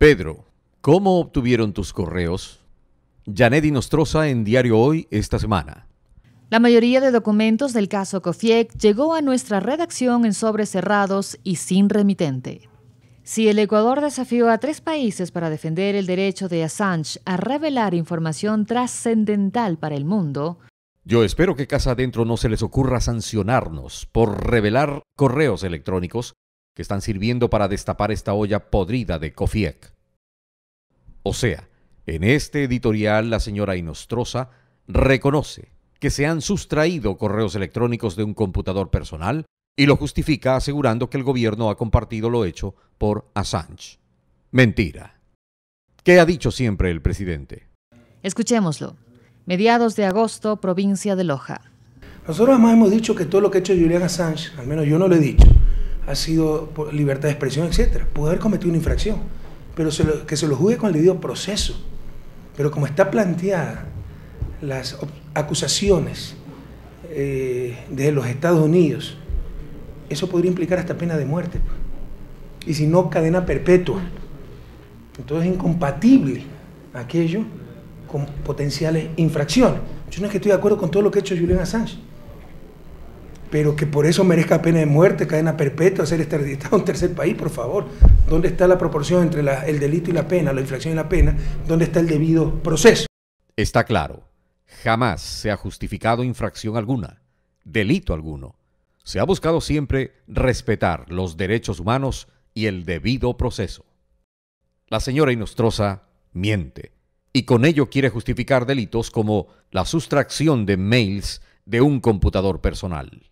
Pedro, ¿cómo obtuvieron tus correos? Yanedi Nostroza en Diario Hoy esta semana. La mayoría de documentos del caso Kofiek llegó a nuestra redacción en sobres cerrados y sin remitente. Si el Ecuador desafió a tres países para defender el derecho de Assange a revelar información trascendental para el mundo, yo espero que casa adentro no se les ocurra sancionarnos por revelar correos electrónicos que están sirviendo para destapar esta olla podrida de Kofiek. O sea, en este editorial la señora Inostrosa reconoce que se han sustraído correos electrónicos de un computador personal y lo justifica asegurando que el gobierno ha compartido lo hecho por Assange. Mentira. ¿Qué ha dicho siempre el presidente? Escuchémoslo. Mediados de agosto, provincia de Loja. Nosotros además hemos dicho que todo lo que ha hecho Julian Assange, al menos yo no lo he dicho, ha sido libertad de expresión, etcétera. Puede haber cometido una infracción, pero que se lo juzgue con el debido proceso. Pero como está planteada las acusaciones eh, de los Estados Unidos, eso podría implicar hasta pena de muerte. Pues. Y si no, cadena perpetua. Entonces es incompatible aquello con potenciales infracciones. Yo no es que estoy de acuerdo con todo lo que ha hecho Julian Assange pero que por eso merezca pena de muerte, cadena perpetua, ser extraditado a un tercer país, por favor. ¿Dónde está la proporción entre el delito y la pena, la infracción y la pena? ¿Dónde está el debido proceso? Está claro, jamás se ha justificado infracción alguna, delito alguno. Se ha buscado siempre respetar los derechos humanos y el debido proceso. La señora Inostrosa miente y con ello quiere justificar delitos como la sustracción de mails de un computador personal.